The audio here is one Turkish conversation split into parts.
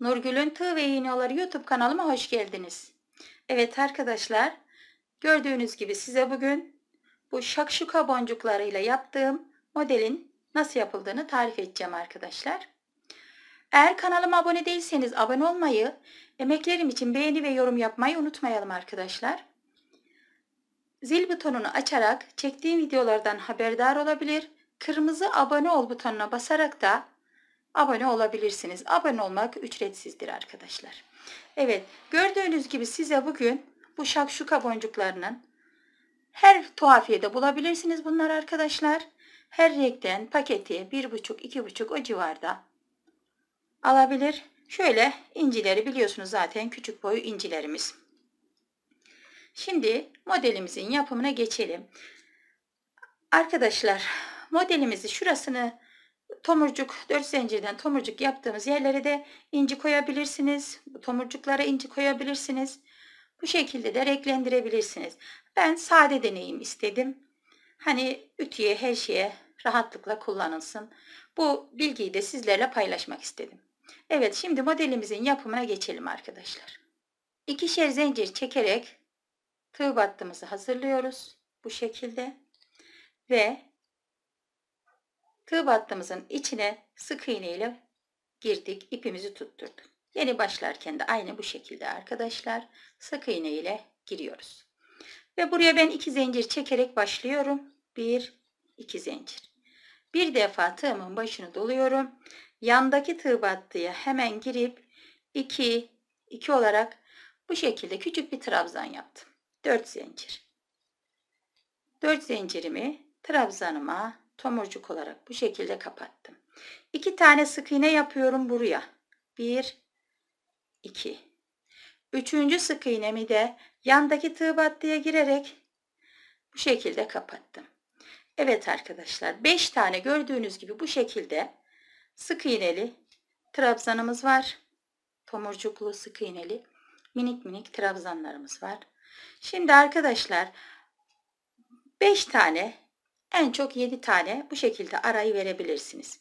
Nurgül'ün Tığ ve İğneoları YouTube kanalıma hoş geldiniz. Evet arkadaşlar, gördüğünüz gibi size bugün bu şakşuka boncuklarıyla yaptığım modelin nasıl yapıldığını tarif edeceğim arkadaşlar. Eğer kanalıma abone değilseniz abone olmayı, emeklerim için beğeni ve yorum yapmayı unutmayalım arkadaşlar. Zil butonunu açarak çektiğim videolardan haberdar olabilir, kırmızı abone ol butonuna basarak da abone olabilirsiniz. Abone olmak ücretsizdir arkadaşlar. Evet gördüğünüz gibi size bugün bu şakşuka boncuklarının her tuhafiyede bulabilirsiniz bunlar arkadaşlar. Her renkten paketi 1,5-2,5 o civarda alabilir. Şöyle incileri biliyorsunuz zaten küçük boyu incilerimiz. Şimdi modelimizin yapımına geçelim. Arkadaşlar modelimizi şurasını tomurcuk 4 zincirden tomurcuk yaptığımız yerlere de inci koyabilirsiniz. tomurcuklara inci koyabilirsiniz. Bu şekilde de renklendirebilirsiniz. Ben sade deneyim istedim. Hani ütüye her şeye rahatlıkla kullanılsın. Bu bilgiyi de sizlerle paylaşmak istedim. Evet şimdi modelimizin yapımına geçelim arkadaşlar. İkişer zincir çekerek tığ battığımızı hazırlıyoruz. Bu şekilde. Ve Tığ battımızın içine sık iğne ile girdik. ipimizi tutturduk. Yeni başlarken de aynı bu şekilde arkadaşlar sık iğne ile giriyoruz. Ve buraya ben iki zincir çekerek başlıyorum. Bir, iki zincir. Bir defa tığımın başını doluyorum. Yandaki tığ battıya hemen girip iki iki olarak bu şekilde küçük bir trabzan yaptım. Dört zincir. Dört zincirimi trabzanıma tomurcuk olarak bu şekilde kapattım. İki tane sık iğne yapıyorum buraya. Bir, iki. Üçüncü sık iğnemi de yandaki tığ battıya girerek bu şekilde kapattım. Evet arkadaşlar beş tane gördüğünüz gibi bu şekilde sık iğneli trabzanımız var. Tomurcuklu sık iğneli minik minik trabzanlarımız var. Şimdi arkadaşlar beş tane en çok 7 tane bu şekilde arayı verebilirsiniz.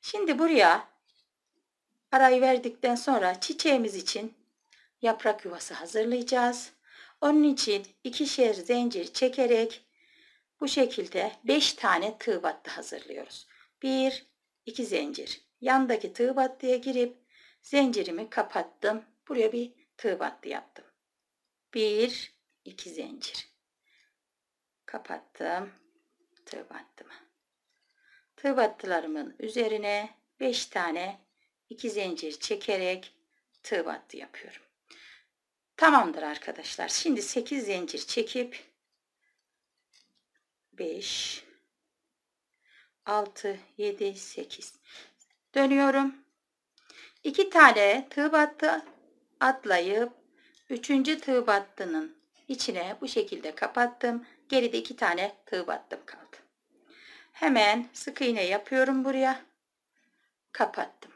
Şimdi buraya arayı verdikten sonra çiçeğimiz için yaprak yuvası hazırlayacağız. Onun için ikişer zincir çekerek bu şekilde 5 tane tığ battı hazırlıyoruz. 1 2 zincir. Yandaki tığ battıya girip zincirimi kapattım. Buraya bir tığ battı yaptım. 1 2 zincir. Kapattım tığ battımı. Tığ battılarımın üzerine 5 tane 2 zincir çekerek tığ battı yapıyorum. Tamamdır arkadaşlar. Şimdi 8 zincir çekip 5 6 7 8 dönüyorum. 2 tane tığ battı atlayıp 3. tığ battının içine bu şekilde kapattım. Geride 2 tane tığ battım kaldı. Hemen sık iğne yapıyorum buraya. Kapattım.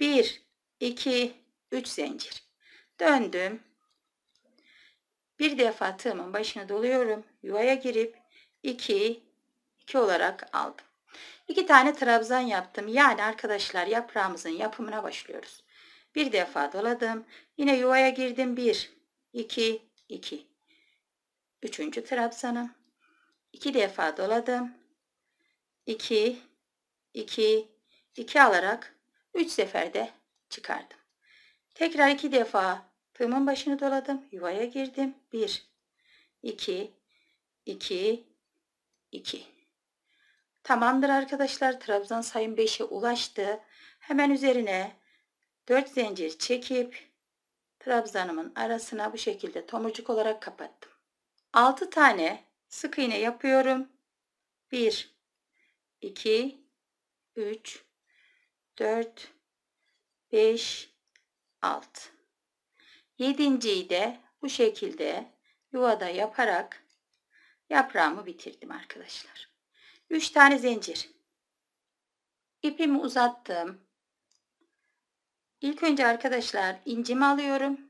1 2 3 zincir. Döndüm. Bir defa tığımın başına doluyorum. Yuvaya girip 2 2 olarak aldım. 2 tane trabzan yaptım. Yani arkadaşlar yaprağımızın yapımına başlıyoruz. Bir defa doladım. Yine yuvaya girdim. 1 2 2 Üçüncü trabzanım. 2 defa doladım. 2 2 2 alarak 3 seferde çıkardım. Tekrar 2 defa tığımın başını doladım. Yuvaya girdim. 1 2 2 2 Tamamdır arkadaşlar. Trabzan sayım 5'e ulaştı. Hemen üzerine 4 zincir çekip trabzanımın arasına bu şekilde tomurcuk olarak kapattım. 6 tane Sık iğne yapıyorum. 1 2 3 4 5 6 Yedinciyi de bu şekilde yuvada yaparak yaprağımı bitirdim arkadaşlar. 3 tane zincir. İpimi uzattım. İlk önce arkadaşlar incimi alıyorum.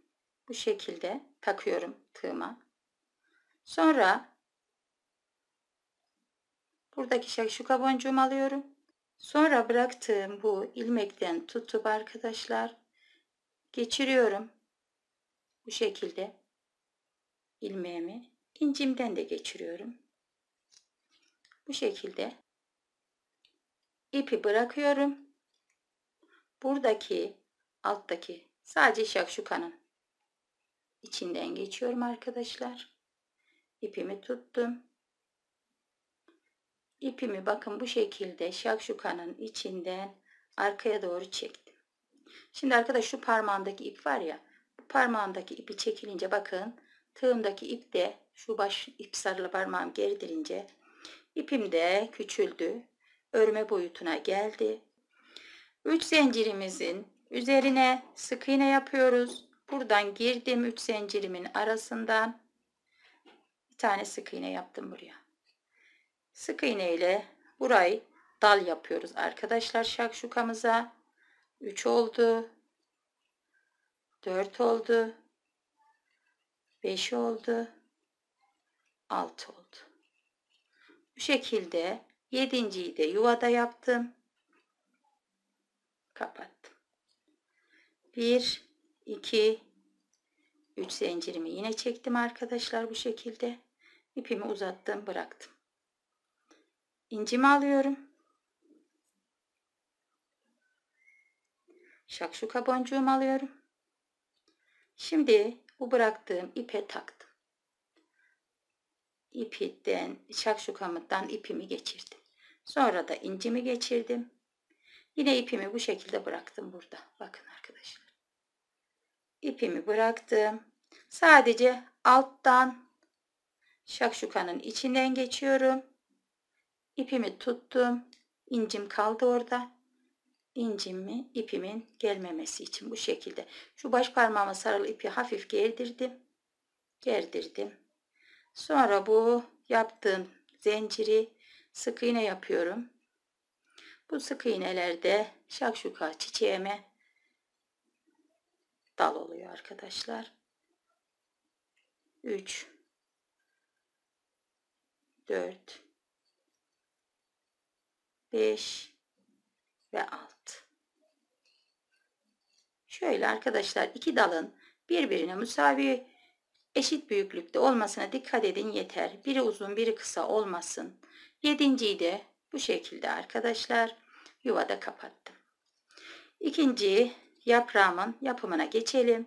Bu şekilde takıyorum tığıma. Sonra Buradaki şakşuka şey, şuka boncuğumu alıyorum. Sonra bıraktığım bu ilmekten tutup arkadaşlar geçiriyorum. Bu şekilde ilmeğimi incimden de geçiriyorum. Bu şekilde ipi bırakıyorum. Buradaki alttaki sadece şakşukanın içinden geçiyorum arkadaşlar. İpimi tuttum ipimi bakın bu şekilde şakşukanın içinden arkaya doğru çektim. Şimdi arkadaş şu parmağımdaki ip var ya bu parmağımdaki ipi çekilince bakın tığımdaki ip de şu baş ip sarılı parmağım gerdirince ipim de küçüldü. Örme boyutuna geldi. 3 zincirimizin üzerine sık iğne yapıyoruz. Buradan girdim 3 zincirimin arasından bir tane sık iğne yaptım buraya. Sık iğne ile burayı dal yapıyoruz arkadaşlar şakşukamıza. 3 oldu. 4 oldu. 5 oldu. 6 oldu. Bu şekilde yedinciyi de yuvada yaptım. Kapattım. 1 2 3 zincirimi yine çektim arkadaşlar bu şekilde. ipimi uzattım, bıraktım. İncimi alıyorum. Şakşuka boncuğumu alıyorum. Şimdi bu bıraktığım ipe taktım. İpiden, şakşukamdan ipimi geçirdim. Sonra da incimi geçirdim. Yine ipimi bu şekilde bıraktım burada. Bakın arkadaşlar. İpimi bıraktım. Sadece alttan şakşukanın içinden geçiyorum. İpimi tuttum. İncim kaldı orada. İncimi ipimin gelmemesi için bu şekilde. Şu baş parmağıma sarılı ipi hafif gerdirdim. Gerdirdim. Sonra bu yaptığım zinciri sık iğne yapıyorum. Bu sık iğnelerde şakşuka çiçeğime dal oluyor arkadaşlar. 3 4 5 ve 6. Şöyle arkadaşlar iki dalın birbirine müsavi eşit büyüklükte olmasına dikkat edin yeter. Biri uzun biri kısa olmasın. Yedinciyi de bu şekilde arkadaşlar yuvada kapattım. İkinci yaprağımın yapımına geçelim.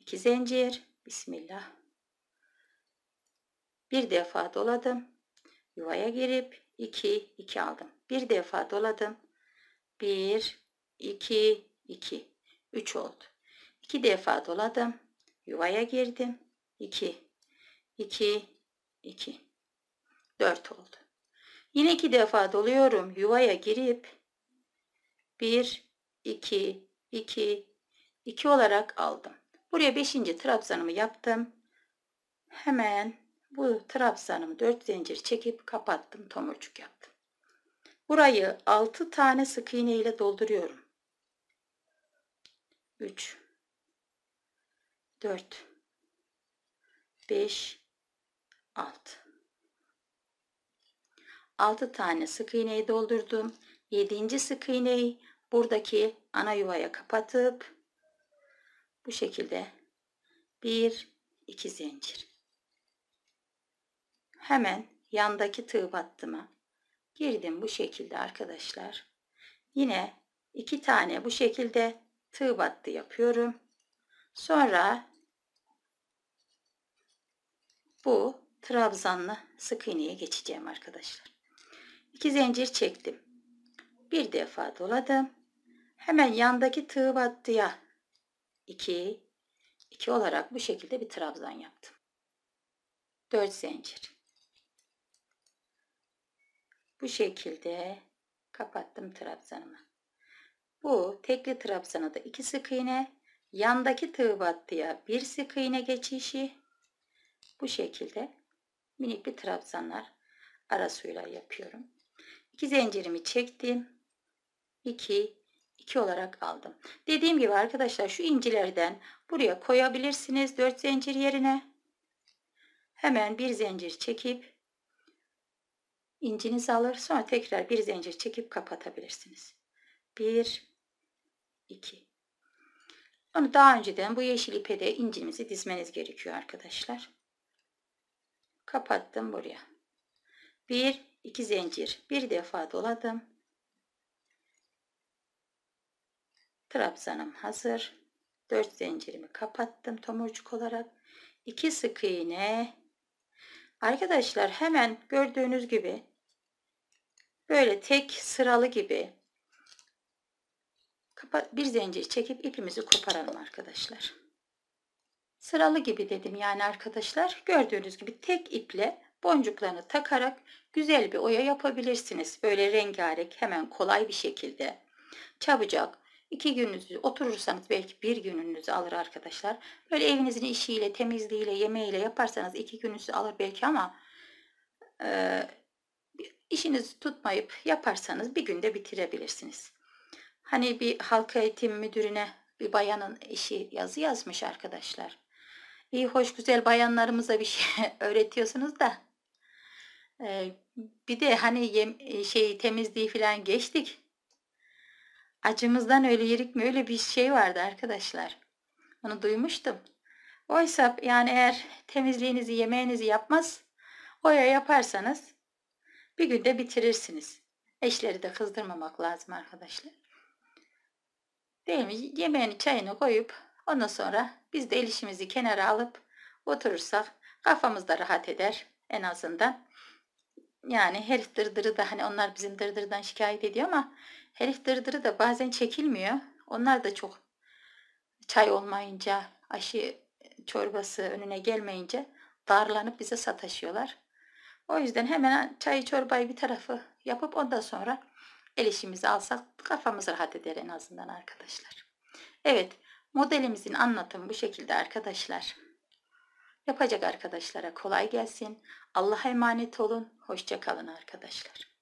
İki zincir. Bismillah. Bir defa doladım. Yuvaya girip 2 2 aldım bir defa doladım. 1, 2, 2, 3 oldu. 2 defa doladım. Yuvaya girdim. 2, 2, 2, 4 oldu. Yine 2 defa doluyorum. Yuvaya girip 1, 2, 2, 2 olarak aldım. Buraya 5. trabzanımı yaptım. Hemen bu trabzanımı 4 zincir çekip kapattım. Tomurcuk yaptım. Burayı 6 tane sık iğne ile dolduruyorum. 3 4 5 6 6 tane sık iğneyi doldurdum. 7. sık iğneyi buradaki ana yuvaya kapatıp bu şekilde 1 2 zincir. Hemen yandaki tığ battıma girdim bu şekilde arkadaşlar. Yine iki tane bu şekilde tığ battı yapıyorum. Sonra bu trabzanlı sık iğneye geçeceğim arkadaşlar. İki zincir çektim. Bir defa doladım. Hemen yandaki tığ battıya 2 2 olarak bu şekilde bir trabzan yaptım. 4 zincir. Bu şekilde kapattım trabzanımı. Bu tekli trabzana da iki sık iğne, yandaki tığ battıya bir sık iğne geçişi. Bu şekilde minik bir trabzanlar arasıyla yapıyorum. İki zincirimi çektim. 2 2 olarak aldım. Dediğim gibi arkadaşlar şu incilerden buraya koyabilirsiniz 4 zincir yerine. Hemen bir zincir çekip İncinizi alır sonra tekrar bir zincir çekip kapatabilirsiniz. 1 2 Onu daha önceden bu yeşil ipe de incimizi dizmeniz gerekiyor arkadaşlar. Kapattım buraya. 1 2 zincir. Bir defa doladım. Trabzanım hazır. 4 zincirimi kapattım tomurcuk olarak. 2 sık iğne Arkadaşlar hemen gördüğünüz gibi böyle tek sıralı gibi bir zincir çekip ipimizi koparalım arkadaşlar. Sıralı gibi dedim yani arkadaşlar gördüğünüz gibi tek iple boncuklarını takarak güzel bir oya yapabilirsiniz. Böyle rengarenk hemen kolay bir şekilde çabucak İki gününüzü oturursanız belki bir gününüzü alır arkadaşlar. Böyle evinizin işiyle, temizliğiyle, yemeğiyle yaparsanız iki gününüzü alır belki ama e, işinizi tutmayıp yaparsanız bir günde bitirebilirsiniz. Hani bir halka eğitim müdürüne bir bayanın işi yazı yazmış arkadaşlar. İyi hoş güzel bayanlarımıza bir şey öğretiyorsunuz da. E, bir de hani yem, e, şeyi temizliği falan geçtik Acımızdan öyle yerik mi? Öyle bir şey vardı arkadaşlar. Onu duymuştum. Oysa yani eğer temizliğinizi, yemeğinizi yapmaz, oya yaparsanız bir günde bitirirsiniz. Eşleri de kızdırmamak lazım arkadaşlar. Değil mi? Yemeğini çayını koyup ondan sonra biz de el işimizi kenara alıp oturursak kafamız da rahat eder en azından. Yani her dırdırı da hani onlar bizim dırdırdan şikayet ediyor ama Herif dırdırı da bazen çekilmiyor. Onlar da çok çay olmayınca, aşı çorbası önüne gelmeyince darlanıp bize sataşıyorlar. O yüzden hemen çayı çorbayı bir tarafı yapıp ondan sonra el işimizi alsak kafamız rahat eder en azından arkadaşlar. Evet modelimizin anlatımı bu şekilde arkadaşlar. Yapacak arkadaşlara kolay gelsin. Allah'a emanet olun. Hoşçakalın arkadaşlar.